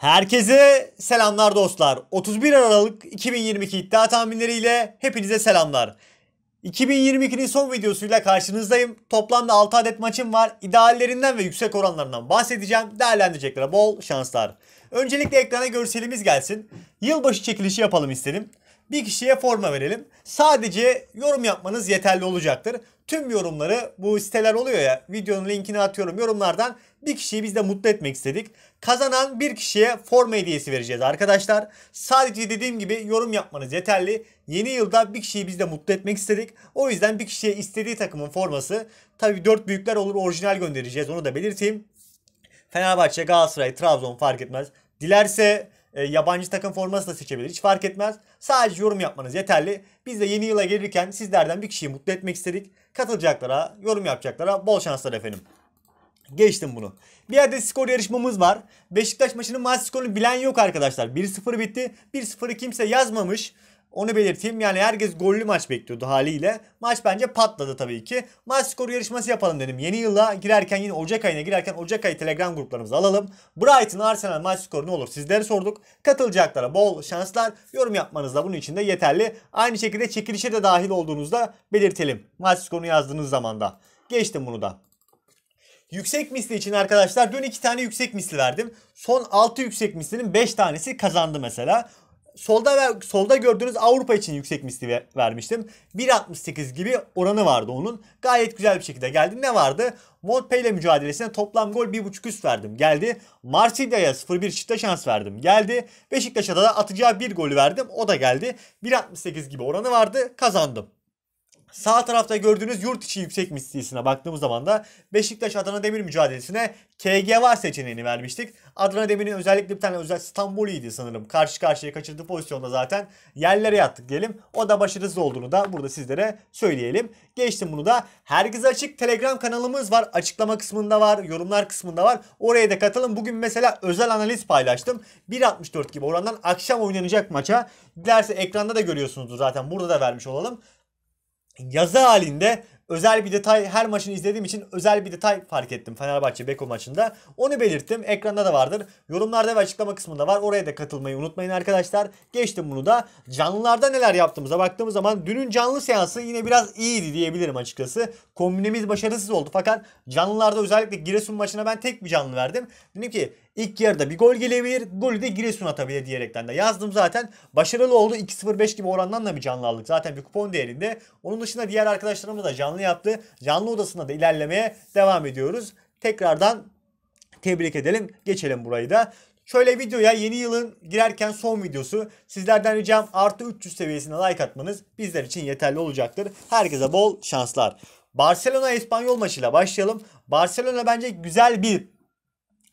Herkese selamlar dostlar. 31 Aralık 2022 iddia tahminleriyle hepinize selamlar. 2022'nin son videosuyla karşınızdayım. Toplamda 6 adet maçım var. İdeallerinden ve yüksek oranlarından bahsedeceğim. Değerlendireceklere bol şanslar. Öncelikle ekrana görselimiz gelsin. Yılbaşı çekilişi yapalım istedim bir kişiye forma verelim. Sadece yorum yapmanız yeterli olacaktır. Tüm yorumları bu siteler oluyor ya videonun linkini atıyorum yorumlardan bir kişiyi biz de mutlu etmek istedik. Kazanan bir kişiye forma hediyesi vereceğiz arkadaşlar. Sadece dediğim gibi yorum yapmanız yeterli. Yeni yılda bir kişiyi biz de mutlu etmek istedik. O yüzden bir kişiye istediği takımın forması tabii dört büyükler olur orijinal göndereceğiz onu da belirteyim. Fenerbahçe, Galatasaray, Trabzon fark etmez. Dilerse e, yabancı takım forması da seçebilir. Hiç fark etmez. Sadece yorum yapmanız yeterli. Biz de yeni yıla gelirken sizlerden bir kişiyi mutlu etmek istedik. Katılacaklara, yorum yapacaklara bol şanslar efendim. Geçtim bunu. Bir yerde skor yarışmamız var. Beşiktaş maçının maç skorunu bilen yok arkadaşlar. 1-0 bitti. 1-0'ı kimse yazmamış. Onu belirteyim yani herkes gollü maç bekliyordu haliyle. Maç bence patladı tabii ki. Maç skoru yarışması yapalım dedim. Yeni yıla girerken yine Ocak ayına girerken Ocak ayı Telegram gruplarımıza alalım. Brighton Arsenal maç skoru ne olur sizlere sorduk. Katılacaklara bol şanslar. Yorum yapmanız da bunun için de yeterli. Aynı şekilde çekilişe de dahil olduğunuzda belirtelim. Maç skorunu yazdığınız zaman da. Geçtim bunu da. Yüksek misli için arkadaşlar dün 2 tane yüksek misli verdim. Son 6 yüksek mislinin 5 tanesi kazandı mesela solda ve solda gördüğünüz Avrupa için yüksek misli vermiştim. 1.68 gibi oranı vardı onun. Gayet güzel bir şekilde geldi. Ne vardı? Montpellier mücadelesine toplam gol 1.5 üst verdim. Geldi. Marsilya'ya 0-1 çifte şans verdim. Geldi. Beşiktaş'a da atacağı bir golü verdim. O da geldi. 1.68 gibi oranı vardı. Kazandım. Sağ tarafta gördüğünüz yurt içi yüksek mislisine baktığımız zaman da Beşiktaş Adana Demir mücadelesine KG var seçeneğini vermiştik. Adana Demir'in özellikle bir tane özel İstanbul'uydu sanırım. Karşı karşıya kaçırdığı pozisyonda zaten yerlere yattık diyelim. O da başarısız olduğunu da burada sizlere söyleyelim. Geçtim bunu da. Herkese açık Telegram kanalımız var. Açıklama kısmında var. Yorumlar kısmında var. Oraya da katılın. Bugün mesela özel analiz paylaştım. 1.64 gibi orandan akşam oynanacak maça. Dilerse ekranda da görüyorsunuzdur zaten. Burada da vermiş olalım yazı halinde özel bir detay her maçını izlediğim için özel bir detay fark ettim Fenerbahçe Beko maçında. Onu belirttim. Ekranda da vardır. Yorumlarda ve açıklama kısmında var. Oraya da katılmayı unutmayın arkadaşlar. Geçtim bunu da. Canlılarda neler yaptığımıza baktığımız zaman dünün canlı seansı yine biraz iyiydi diyebilirim açıkçası. Kombinemiz başarısız oldu fakat canlılarda özellikle Giresun maçına ben tek bir canlı verdim. Dedim ki İlk yarıda bir gol gelebilir. Golü de Giresun atabilir diyerekten de yazdım zaten. Başarılı oldu. 2-0-5 gibi orandan da bir canlı aldık. Zaten bir kupon değerinde. Onun dışında diğer arkadaşlarımız da canlı yaptı. Canlı odasında da ilerlemeye devam ediyoruz. Tekrardan tebrik edelim. Geçelim burayı da. Şöyle videoya yeni yılın girerken son videosu. Sizlerden ricam artı 300 seviyesine like atmanız bizler için yeterli olacaktır. Herkese bol şanslar. Barcelona İspanyol maçıyla başlayalım. Barcelona bence güzel bir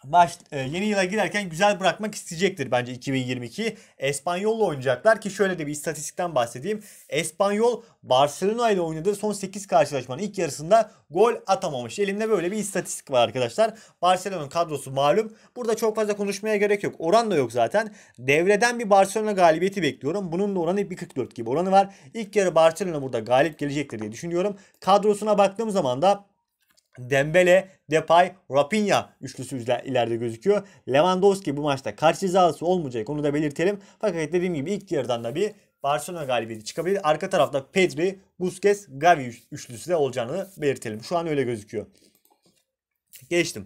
baş e, yeni yıla girerken güzel bırakmak isteyecektir bence 2022. Espanyol'la oynayacaklar ki şöyle de bir istatistikten bahsedeyim. Espanyol Barcelona ile oynadığı son 8 karşılaşmanın ilk yarısında gol atamamış. Elimde böyle bir istatistik var arkadaşlar. Barcelona'nın kadrosu malum. Burada çok fazla konuşmaya gerek yok. Oran da yok zaten. Devreden bir Barcelona galibiyeti bekliyorum. Bunun da oranı 1.44 gibi oranı var. İlk yarı Barcelona burada galip gelecektir diye düşünüyorum. Kadrosuna baktığım zaman da Dembele, Depay, Rapinha üçlüsü ileride gözüküyor. Lewandowski bu maçta karşı cezası olmayacak onu da belirtelim. Fakat dediğim gibi ilk yarıdan da bir Barcelona galibiyeti çıkabilir. Arka tarafta Pedri, Busquets, Gavi üçlüsü de olacağını belirtelim. Şu an öyle gözüküyor. Geçtim.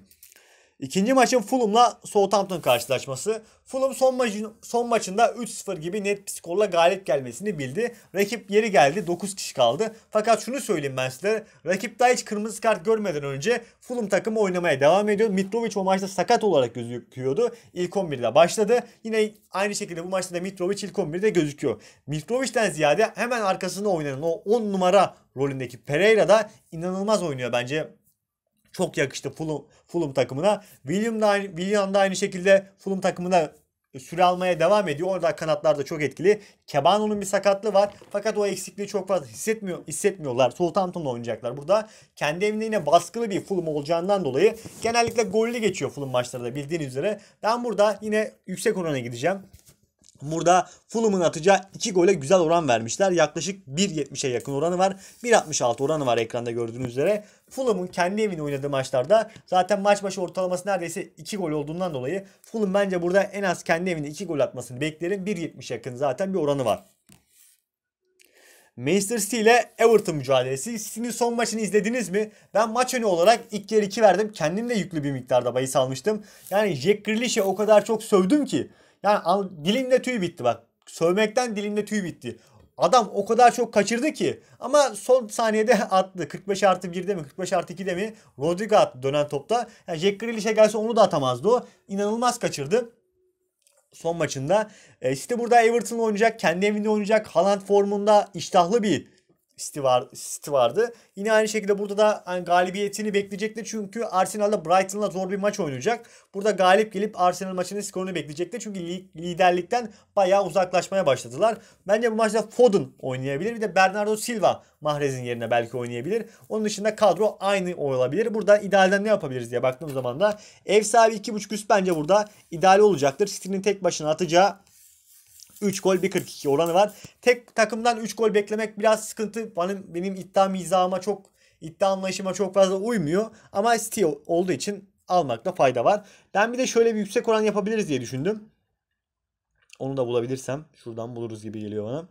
İkinci maçın Fulham'la Southampton karşılaşması. Fulham son, maçın, son maçında 3-0 gibi net bir skorla galip gelmesini bildi. Rakip yeri geldi 9 kişi kaldı. Fakat şunu söyleyeyim ben size. Rakip daha hiç kırmızı kart görmeden önce Fulham takımı oynamaya devam ediyor. Mitrovic o maçta sakat olarak gözüküyordu. İlk 11'de başladı. Yine aynı şekilde bu maçta da Mitrovic ilk 11'de gözüküyor. Mitrovic'den ziyade hemen arkasında oynanan o 10 numara rolündeki Pereira da inanılmaz oynuyor bence çok yakıştı Fulham, Fulham takımına. William da, aynı, William da aynı şekilde Fulham takımına e, süre almaya devam ediyor. Orada kanatlar da çok etkili. Kebano'nun bir sakatlığı var. Fakat o eksikliği çok fazla hissetmiyor, hissetmiyorlar. Southampton'la oynayacaklar burada. Kendi evinde yine baskılı bir Fulham olacağından dolayı genellikle gollü geçiyor Fulham maçlarında da bildiğiniz üzere. Ben burada yine yüksek orana gideceğim. Burada Fulham'ın atacağı 2 gole güzel oran vermişler. Yaklaşık 1.70'e yakın oranı var. 1.66 oranı var ekranda gördüğünüz üzere. Fulham'ın kendi evinde oynadığı maçlarda zaten maç başı ortalaması neredeyse 2 gol olduğundan dolayı Fulham bence burada en az kendi evinde 2 gol atmasını beklerim. 1.70 yakın zaten bir oranı var. Manchester City ile Everton mücadelesi. City'nin son maçını izlediniz mi? Ben maç önü olarak ilk yer 2 verdim. Kendim de yüklü bir miktarda bahis almıştım. Yani Jack Grealish'e o kadar çok sövdüm ki. Yani dilimde tüy bitti bak. Sövmekten dilimde tüy bitti. Adam o kadar çok kaçırdı ki ama son saniyede attı. 45 artı 1'de mi 45 artı 2'de mi Rodrigo attı dönen topta. Yani Jack Grealish'e gelse onu da atamazdı o. İnanılmaz kaçırdı son maçında. E, işte burada Everton oynayacak, kendi evinde oynayacak. Haaland formunda iştahlı bir City, var, City vardı. Yine aynı şekilde burada da hani galibiyetini bekleyecekti. Çünkü Arsenal'da Brighton'la zor bir maç oynayacak. Burada galip gelip Arsenal maçının skorunu bekleyecekti. Çünkü liderlikten bayağı uzaklaşmaya başladılar. Bence bu maçta Foden oynayabilir. Bir de Bernardo Silva Mahrez'in yerine belki oynayabilir. Onun dışında kadro aynı olabilir. Burada idealden ne yapabiliriz diye baktığımız zaman da ev sahibi 2.5 üst bence burada ideal olacaktır. City'nin tek başına atacağı 3 gol 1.42 oranı var. Tek takımdan 3 gol beklemek biraz sıkıntı. Benim, benim iddia mizahıma çok iddia anlayışıma çok fazla uymuyor. Ama City olduğu için almakta fayda var. Ben bir de şöyle bir yüksek oran yapabiliriz diye düşündüm. Onu da bulabilirsem şuradan buluruz gibi geliyor bana.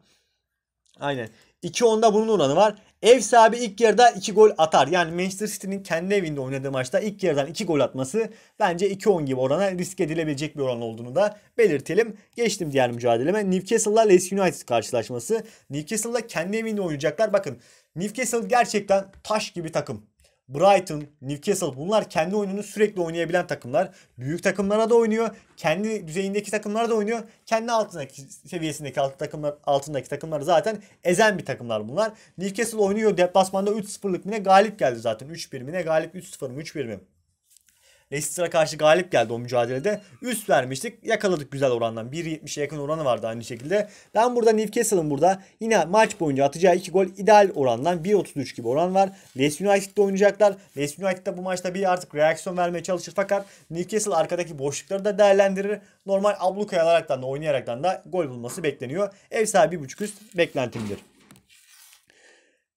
Aynen. 2.10'da bunun oranı var. Ev sahibi ilk yarıda 2 gol atar. Yani Manchester City'nin kendi evinde oynadığı maçta ilk yarıdan 2 gol atması bence 2-10 gibi orana risk edilebilecek bir oran olduğunu da belirtelim. Geçtim diğer mücadeleme. Newcastle'la Leeds United karşılaşması. Newcastle'la kendi evinde oynayacaklar. Bakın Newcastle gerçekten taş gibi takım. Brighton, Newcastle bunlar kendi oyununu sürekli oynayabilen takımlar. Büyük takımlara da oynuyor. Kendi düzeyindeki takımlara da oynuyor. Kendi altındaki seviyesindeki alt takımlar, altındaki takımlar zaten ezen bir takımlar bunlar. Newcastle oynuyor. Deplasmanda 3-0'lık mine galip geldi zaten. 3-1 mine galip 3-0 mı 3-1 mi? Leicester'a karşı galip geldi o mücadelede. Üst vermiştik. Yakaladık güzel orandan. 1.70'e yakın oranı vardı aynı şekilde. Ben burada Newcastle'ın burada yine maç boyunca atacağı 2 gol ideal orandan 1.33 gibi oran var. Leeds United'da oynayacaklar. Leeds United'da bu maçta bir artık reaksiyon vermeye çalışır fakat Newcastle arkadaki boşlukları da değerlendirir. Normal ablukaya alaraktan da oynayaraktan da gol bulması bekleniyor. Ev sahibi 1.5 üst beklentimdir.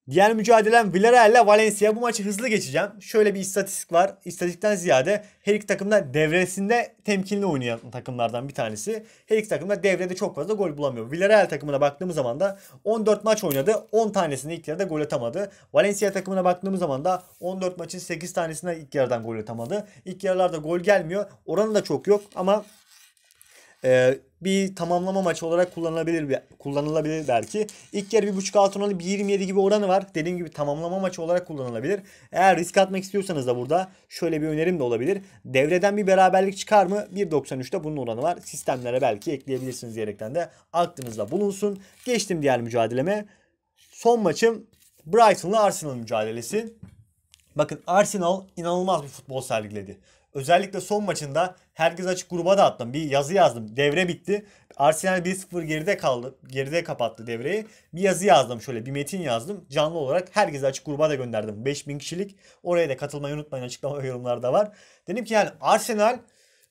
Diğer mücadelem Villarreal ile Valencia. Bu maçı hızlı geçeceğim. Şöyle bir istatistik var. İstatistikten ziyade her iki takım da devresinde temkinli oynayan takımlardan bir tanesi. Her iki takım da devrede çok fazla gol bulamıyor. Villarreal takımına baktığımız zaman da 14 maç oynadı. 10 tanesinde ilk yarıda gol atamadı. Valencia takımına baktığımız zaman da 14 maçın 8 tanesinde ilk yarıdan gol atamadı. İlk yarılarda gol gelmiyor. Oranı da çok yok ama e, bir tamamlama maçı olarak kullanılabilir kullanılabilir belki. İlk yarı 1.5 altın oranı 27 gibi oranı var. Dediğim gibi tamamlama maçı olarak kullanılabilir. Eğer risk atmak istiyorsanız da burada şöyle bir önerim de olabilir. Devreden bir beraberlik çıkar mı? 1.93'te bunun oranı var. Sistemlere belki ekleyebilirsiniz diyerekten de aklınızda bulunsun. Geçtim diğer mücadeleme. Son maçım Brighton'la Arsenal mücadelesi. Bakın Arsenal inanılmaz bir futbol sergiledi. Özellikle son maçında Herkes açık gruba da attım. Bir yazı yazdım. Devre bitti. Arsenal 1-0 geride kaldı. Geride kapattı devreyi. Bir yazı yazdım şöyle bir metin yazdım. Canlı olarak herkese açık gruba da gönderdim. 5000 kişilik. Oraya da katılmayı unutmayın. Açıklama ve yorumlarda var. Dedim ki yani Arsenal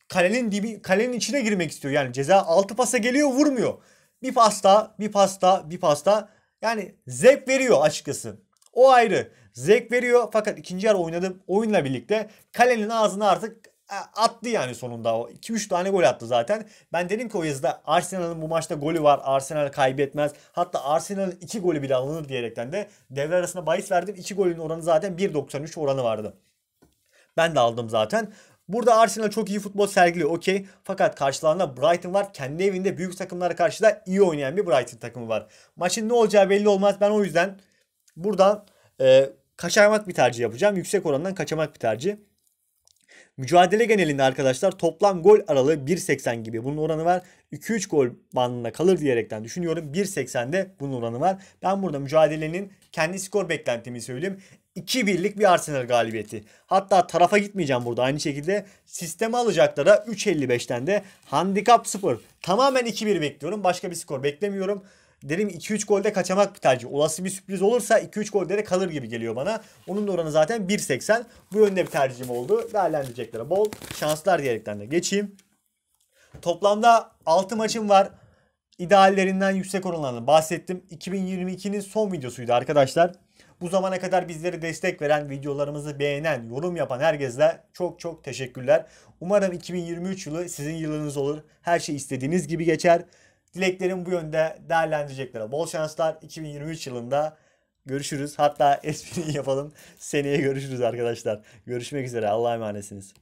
kalenin dibi kalenin içine girmek istiyor. Yani ceza altı pasa geliyor vurmuyor. Bir pasta, bir pasta, bir pasta. Yani zevk veriyor açıkçası. O ayrı. Zevk veriyor fakat ikinci yarı oynadım oyunla birlikte kalenin ağzını artık attı yani sonunda. 2-3 tane gol attı zaten. Ben dedim ki o yazıda Arsenal'ın bu maçta golü var. Arsenal kaybetmez. Hatta Arsenal'ın 2 golü bile alınır diyerekten de devre arasında bahis verdim. 2 golün oranı zaten 1.93 oranı vardı. Ben de aldım zaten. Burada Arsenal çok iyi futbol sergiliyor okey. Fakat karşılarında Brighton var. Kendi evinde büyük takımlara karşı da iyi oynayan bir Brighton takımı var. Maçın ne olacağı belli olmaz. Ben o yüzden buradan e, kaçamak bir tercih yapacağım. Yüksek orandan kaçamak bir tercih. Mücadele genelinde arkadaşlar toplam gol aralığı 1.80 gibi. Bunun oranı var. 2-3 gol bandına kalır diyerekten düşünüyorum. 1.80'de bunun oranı var. Ben burada mücadelenin kendi skor beklentimi söyleyeyim. 2-1'lik bir Arsenal galibiyeti. Hatta tarafa gitmeyeceğim burada. Aynı şekilde sisteme alacaklara 3.55'ten de handikap 0. Tamamen 2-1 bekliyorum. Başka bir skor beklemiyorum derim 2-3 golde kaçamak bir tercih. Olası bir sürpriz olursa 2-3 golde de kalır gibi geliyor bana. Onun da oranı zaten 1.80. Bu yönde bir tercihim oldu. Değerlendireceklere bol şanslar diyerekten de geçeyim. Toplamda 6 maçım var. İdeallerinden yüksek oranlarını bahsettim. 2022'nin son videosuydu arkadaşlar. Bu zamana kadar bizleri destek veren, videolarımızı beğenen, yorum yapan herkese çok çok teşekkürler. Umarım 2023 yılı sizin yılınız olur. Her şey istediğiniz gibi geçer dileklerim bu yönde değerlendirecekler. Bol şanslar 2023 yılında görüşürüz. Hatta espri yapalım. Seneye görüşürüz arkadaşlar. Görüşmek üzere. Allah'a emanetsiniz.